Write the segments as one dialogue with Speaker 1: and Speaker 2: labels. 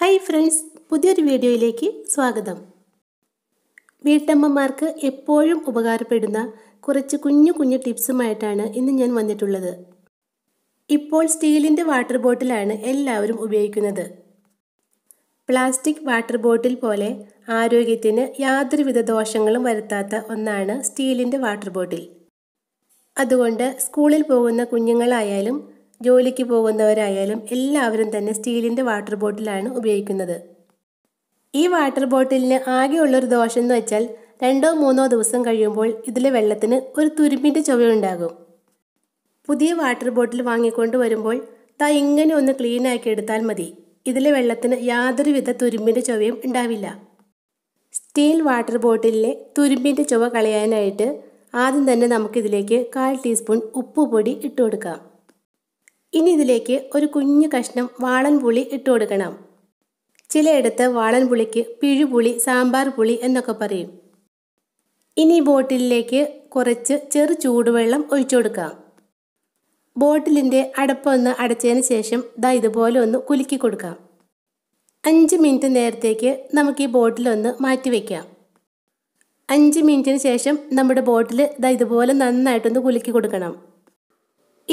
Speaker 1: hi friends പുതിയൊരു വീഡിയോയിലേക്ക് സ്വാഗതം വീട്ടമ്മമാർക്ക് എപ്പോഴും ഉപകാരപ്പെടുന്ന കുറച്ച് കുഞ്ഞു കുഞ്ഞു ടിപ്സുമായിട്ടാണ് ഇന്ന് ഞാൻ വന്നിട്ടുള്ളത് ഇപ്പോൾ സ്റ്റീലിൻ്റെ വാട്ടർ ബോട്ടിലാണ് എല്ലാവരും ഉപയോഗിക്കുന്നത് പ്ലാസ്റ്റിക് വാട്ടർ ബോട്ടിൽ പോലെ ആരോഗ്യത്തിന് യാതൊരുവിധ ദോഷങ്ങളും വരുത്താത്ത ഒന്നാണ് സ്റ്റീലിൻ്റെ വാട്ടർ ബോട്ടിൽ അതുകൊണ്ട് സ്കൂളിൽ പോകുന്ന കുഞ്ഞുങ്ങളായാലും ജോലിക്ക് പോകുന്നവരായാലും എല്ലാവരും തന്നെ സ്റ്റീലിൻ്റെ വാട്ടർ ബോട്ടിലാണ് ഉപയോഗിക്കുന്നത് ഈ വാട്ടർ ബോട്ടിലിന് ആകെയുള്ളൊരു ദോഷം എന്ന് വെച്ചാൽ രണ്ടോ മൂന്നോ ദിവസം കഴിയുമ്പോൾ ഇതിലെ വെള്ളത്തിന് ഒരു തുരുമ്പിൻ്റെ ചുവയുണ്ടാകും പുതിയ വാട്ടർ ബോട്ടിൽ വാങ്ങിക്കൊണ്ട് വരുമ്പോൾ ത ഇങ്ങനെ ഒന്ന് ക്ലീൻ ആക്കി എടുത്താൽ മതി ഇതിലെ വെള്ളത്തിന് യാതൊരുവിധ തുരുമ്പിൻ്റെ ചുവയും ഉണ്ടാവില്ല സ്റ്റീൽ വാട്ടർ ബോട്ടിലിലെ തുരുമ്പിൻ്റെ ചുവ കളയാനായിട്ട് ആദ്യം തന്നെ നമുക്കിതിലേക്ക് കാൽ ടീസ്പൂൺ ഉപ്പ് പൊടി ഇട്ട് കൊടുക്കാം ഇനി ഇതിലേക്ക് ഒരു കുഞ്ഞു കഷ്ണം വാളൻപുളി ഇട്ട് കൊടുക്കണം ചിലയിടത്ത് വാളൻപുളിക്ക് പിഴുപുളി സാമ്പാർ പുളി എന്നൊക്കെ പറയും ഇനി ബോട്ടിലിലേക്ക് കുറച്ച് ചെറു ചൂടുവെള്ളം ഒഴിച്ചു കൊടുക്കാം ബോട്ടിലിൻ്റെ അടപ്പൊന്ന് അടച്ചതിന് ശേഷം ദാ ഇതുപോലെ ഒന്ന് കുലുക്കി കൊടുക്കാം അഞ്ച് മിനിറ്റ് നേരത്തേക്ക് നമുക്ക് ഈ ബോട്ടിലൊന്ന് മാറ്റി വയ്ക്കാം അഞ്ച് മിനിറ്റിന് ശേഷം നമ്മുടെ ബോട്ടിൽ ദാ ഇതുപോലെ നന്നായിട്ടൊന്ന് കുലുക്കി കൊടുക്കണം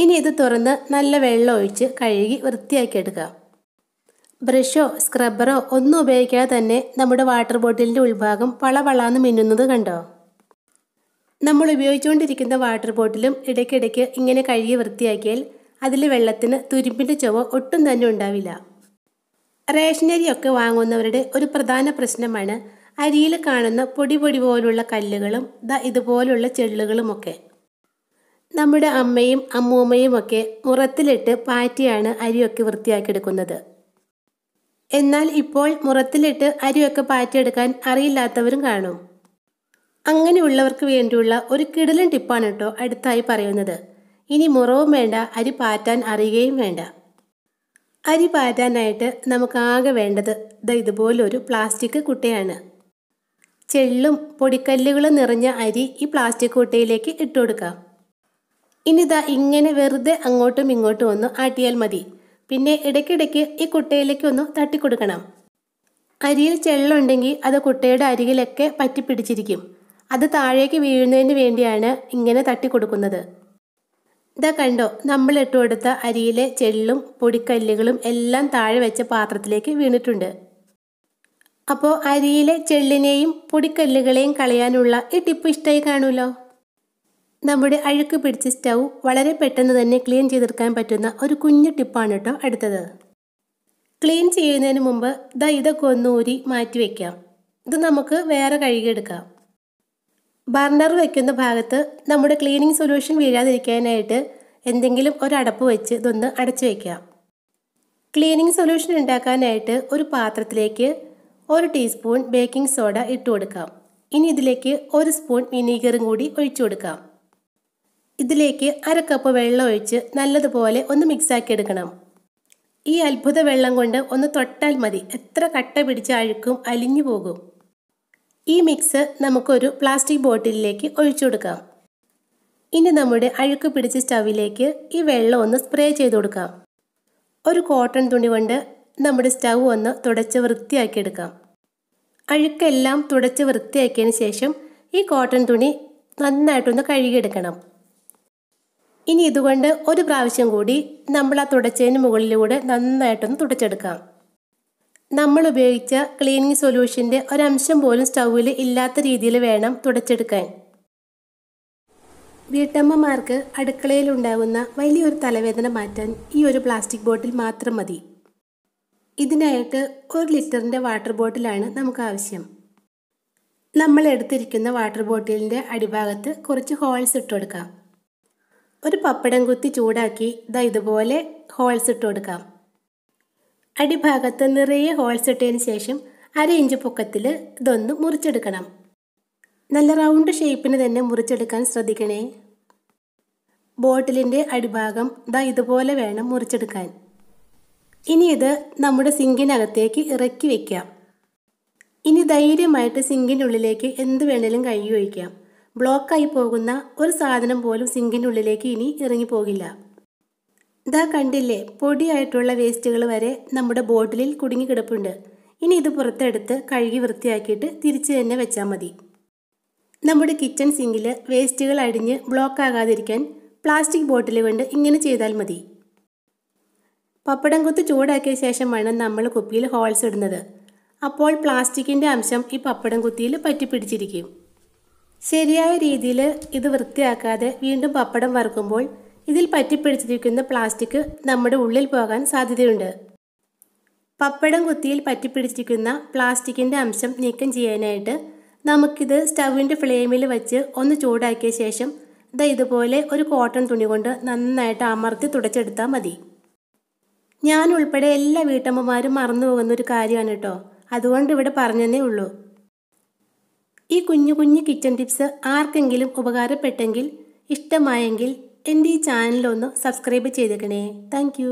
Speaker 1: ഇനി ഇത് തുറന്ന് നല്ല വെള്ളം ഒഴിച്ച് കഴുകി വൃത്തിയാക്കി എടുക്കാം ബ്രഷോ സ്ക്രബ്ബറോ ഒന്നും ഉപയോഗിക്കാതെ തന്നെ നമ്മുടെ വാട്ടർ ബോട്ടിലിൻ്റെ ഉൾഭാഗം പളപളാന്ന് മിന്നുന്നത് കണ്ടോ നമ്മൾ ഉപയോഗിച്ചുകൊണ്ടിരിക്കുന്ന വാട്ടർ ബോട്ടിലും ഇടയ്ക്കിടയ്ക്ക് ഇങ്ങനെ കഴുകി വൃത്തിയാക്കിയാൽ അതിൽ വെള്ളത്തിന് തുരുമ്പിൻ്റെ ചുവ ഒട്ടും തന്നെ ഉണ്ടാവില്ല റേഷനറി ഒക്കെ വാങ്ങുന്നവരുടെ ഒരു പ്രധാന പ്രശ്നമാണ് അരിയിൽ കാണുന്ന പൊടി പൊടി പോലുള്ള കല്ലുകളും ദ ഇതുപോലുള്ള ചെള്ളുകളുമൊക്കെ നമ്മുടെ അമ്മയും അമ്മൂമ്മയും ഒക്കെ മുറത്തിലിട്ട് പാറ്റിയാണ് അരിയൊക്കെ വൃത്തിയാക്കിയെടുക്കുന്നത് എന്നാൽ ഇപ്പോൾ മുറത്തിലിട്ട് അരിയൊക്കെ പാറ്റിയെടുക്കാൻ അറിയില്ലാത്തവരും കാണും അങ്ങനെയുള്ളവർക്ക് വേണ്ടിയുള്ള ഒരു കിടലൻ ടിപ്പാണ് കേട്ടോ അടുത്തായി പറയുന്നത് ഇനി മുറവും വേണ്ട അരി പാറ്റാൻ അറിയുകയും വേണ്ട അരി പാറ്റാനായിട്ട് നമുക്കാകെ വേണ്ടത് ഇതുപോലൊരു പ്ലാസ്റ്റിക് കുട്ടയാണ് ചെള്ളും പൊടിക്കല്ലുകളും നിറഞ്ഞ അരി ഈ പ്ലാസ്റ്റിക് കുട്ടയിലേക്ക് ഇട്ടുകൊടുക്കാം ഇനിതാ ഇങ്ങനെ വെറുതെ അങ്ങോട്ടും ഇങ്ങോട്ടും ഒന്ന് ആട്ടിയാൽ മതി പിന്നെ ഇടയ്ക്കിടയ്ക്ക് ഈ കുട്ടയിലേക്ക് ഒന്ന് തട്ടിക്കൊടുക്കണം അരിയിൽ ചെള്ളുണ്ടെങ്കിൽ അത് കുട്ടയുടെ അരികിലൊക്കെ പറ്റിപ്പിടിച്ചിരിക്കും അത് താഴേക്ക് വീഴുന്നതിന് വേണ്ടിയാണ് ഇങ്ങനെ തട്ടിക്കൊടുക്കുന്നത് ഇതാ കണ്ടോ നമ്മൾ ഇട്ട് കൊടുത്ത അരിയിലെ ചെള്ളും പൊടിക്കല്ലുകളും എല്ലാം താഴെ വെച്ച പാത്രത്തിലേക്ക് വീണിട്ടുണ്ട് അപ്പോൾ അരിയിലെ ചെള്ളിനെയും പൊടിക്കല്ലുകളെയും കളയാനുള്ള ഈ ടിപ്പ് ഇഷ്ടമായി കാണുമല്ലോ നമ്മുടെ അഴുക്ക് പിടിച്ച സ്റ്റൗ വളരെ പെട്ടെന്ന് തന്നെ ക്ലീൻ ചെയ്തെടുക്കാൻ പറ്റുന്ന ഒരു കുഞ്ഞു ടിപ്പാണ് കേട്ടോ അടുത്തത് ക്ലീൻ ചെയ്യുന്നതിന് മുമ്പ് ദ ഇതൊക്കെ ഒന്നൂരി മാറ്റി വയ്ക്കാം ഇത് നമുക്ക് വേറെ കഴുകിയെടുക്കാം ബർണർ വയ്ക്കുന്ന ഭാഗത്ത് നമ്മുടെ ക്ലീനിങ് സൊല്യൂഷൻ വീഴാതിരിക്കാനായിട്ട് എന്തെങ്കിലും ഒരു അടപ്പ് വെച്ച് ഇതൊന്ന് അടച്ചു വയ്ക്കാം ക്ലീനിങ് സൊല്യൂഷൻ ഉണ്ടാക്കാനായിട്ട് ഒരു പാത്രത്തിലേക്ക് ഒരു ടീസ്പൂൺ ബേക്കിംഗ് സോഡ ഇട്ടു കൊടുക്കാം ഇനി ഇതിലേക്ക് ഒരു സ്പൂൺ വിനീഗറും കൂടി ഒഴിച്ചു കൊടുക്കാം ഇതിലേക്ക് അര കപ്പ് വെള്ളം ഒഴിച്ച് നല്ലതുപോലെ ഒന്ന് മിക്സാക്കി എടുക്കണം ഈ അത്ഭുത വെള്ളം കൊണ്ട് ഒന്ന് തൊട്ടാൽ മതി എത്ര കട്ട പിടിച്ച അഴുക്കും അലിഞ്ഞു പോകും ഈ മിക്സ് നമുക്കൊരു പ്ലാസ്റ്റിക് ബോട്ടിലിലേക്ക് ഒഴിച്ചു കൊടുക്കാം ഇനി നമ്മുടെ അഴുക്ക് പിടിച്ച സ്റ്റവിലേക്ക് ഈ വെള്ളം ഒന്ന് സ്പ്രേ ചെയ്ത് കൊടുക്കാം ഒരു കോട്ടൺ തുണി കൊണ്ട് നമ്മുടെ സ്റ്റവ് ഒന്ന് തുടച്ച് വൃത്തിയാക്കിയെടുക്കാം അഴുക്കെല്ലാം തുടച്ച് വൃത്തിയാക്കിയതിന് ശേഷം ഈ കോട്ടൺ തുണി നന്നായിട്ടൊന്ന് കഴുകിയെടുക്കണം ഇനി ഇതുകൊണ്ട് ഒരു പ്രാവശ്യം കൂടി നമ്മൾ ആ തുടച്ചതിന് മുകളിലൂടെ നന്നായിട്ടൊന്ന് തുടച്ചെടുക്കാം നമ്മൾ ഉപയോഗിച്ച ക്ലീനിങ് സൊല്യൂഷൻ്റെ ഒരംശം പോലും സ്റ്റൗവിൽ ഇല്ലാത്ത രീതിയിൽ വേണം തുടച്ചെടുക്കാൻ വീട്ടമ്മമാർക്ക് അടുക്കളയിൽ ഉണ്ടാകുന്ന വലിയൊരു തലവേദന മാറ്റാൻ ഈ ഒരു പ്ലാസ്റ്റിക് ബോട്ടിൽ മാത്രം മതി ഇതിനായിട്ട് ഒരു ലിറ്ററിൻ്റെ വാട്ടർ ബോട്ടിലാണ് നമുക്ക് ആവശ്യം നമ്മൾ എടുത്തിരിക്കുന്ന വാട്ടർ ബോട്ടിലിൻ്റെ അടിഭാഗത്ത് കുറച്ച് ഹോൾസ് ഇട്ട് ഒരു പപ്പടം കുത്തി ചൂടാക്കി ഇതാ ഇതുപോലെ ഹോൾസ് ഇട്ട് കൊടുക്കാം അടിഭാഗത്ത് നിറയെ ഹോൾസ് ഇട്ടതിന് ശേഷം അര ഇഞ്ച് പൊക്കത്തിൽ ഇതൊന്ന് മുറിച്ചെടുക്കണം നല്ല റൗണ്ട് ഷേപ്പിന് തന്നെ മുറിച്ചെടുക്കാൻ ശ്രദ്ധിക്കണേ ബോട്ടിലിൻ്റെ അടിഭാഗം ദാ ഇതുപോലെ വേണം മുറിച്ചെടുക്കാൻ ഇനി ഇത് നമ്മുടെ സിങ്കിനകത്തേക്ക് ഇറക്കി വയ്ക്കാം ഇനി ധൈര്യമായിട്ട് സിങ്കിൻ്റെ ഉള്ളിലേക്ക് എന്ത് വേണേലും കഴുകി ഒഴിക്കാം ബ്ലോക്കായി പോകുന്ന ഒരു സാധനം പോലും സിങ്കിൻ്റെ ഉള്ളിലേക്ക് ഇനി ഇറങ്ങിപ്പോകില്ല ഇതാ കണ്ടില്ലേ പൊടിയായിട്ടുള്ള വേസ്റ്റുകൾ വരെ നമ്മുടെ ബോട്ടിലിൽ കുടുങ്ങിക്കിടപ്പുണ്ട് ഇനി ഇത് പുറത്തെടുത്ത് കഴുകി വൃത്തിയാക്കിയിട്ട് തിരിച്ച് തന്നെ വെച്ചാൽ മതി നമ്മുടെ കിച്ചൺ സിങ്കിൽ വേസ്റ്റുകൾ അടിഞ്ഞ് ബ്ലോക്കാകാതിരിക്കാൻ പ്ലാസ്റ്റിക് ബോട്ടിൽ കൊണ്ട് ഇങ്ങനെ ചെയ്താൽ മതി പപ്പടം കുത്ത് ചൂടാക്കിയ ശേഷം വേണം നമ്മൾ കുപ്പിയിൽ ഹോൾസ് ഇടുന്നത് അപ്പോൾ പ്ലാസ്റ്റിക്കിൻ്റെ അംശം ഈ പപ്പടം കുത്തിയിൽ പറ്റിപ്പിടിച്ചിരിക്കും ശരിയായ രീതിയിൽ ഇത് വൃത്തിയാക്കാതെ വീണ്ടും പപ്പടം വറുക്കുമ്പോൾ ഇതിൽ പറ്റിപ്പിടിച്ചിരിക്കുന്ന പ്ലാസ്റ്റിക് നമ്മുടെ ഉള്ളിൽ പോകാൻ സാധ്യതയുണ്ട് പപ്പടം കുത്തിയിൽ പറ്റിപ്പിടിച്ചിരിക്കുന്ന പ്ലാസ്റ്റിക്കിൻ്റെ അംശം നീക്കം ചെയ്യാനായിട്ട് നമുക്കിത് സ്റ്റൗവിൻ്റെ ഫ്ലെയിമിൽ വെച്ച് ഒന്ന് ചൂടാക്കിയ ശേഷം ഇത് ഇതുപോലെ ഒരു കോട്ടൺ തുണി കൊണ്ട് നന്നായിട്ട് അമർത്തി തുടച്ചെടുത്താൽ മതി ഞാൻ ഉൾപ്പെടെ എല്ലാ വീട്ടമ്മമാരും മറന്നു പോകുന്ന ഒരു കാര്യമാണ് കേട്ടോ അതുകൊണ്ട് ഇവിടെ പറഞ്ഞതേ ഉള്ളൂ ഈ കുഞ്ഞു കുഞ്ഞു കിച്ചൺ ടിപ്സ് ആർക്കെങ്കിലും ഉപകാരപ്പെട്ടെങ്കിൽ ഇഷ്ടമായെങ്കിൽ എൻ്റെ ഈ ചാനലൊന്ന് സബ്സ്ക്രൈബ് ചെയ്തേക്കണേ താങ്ക്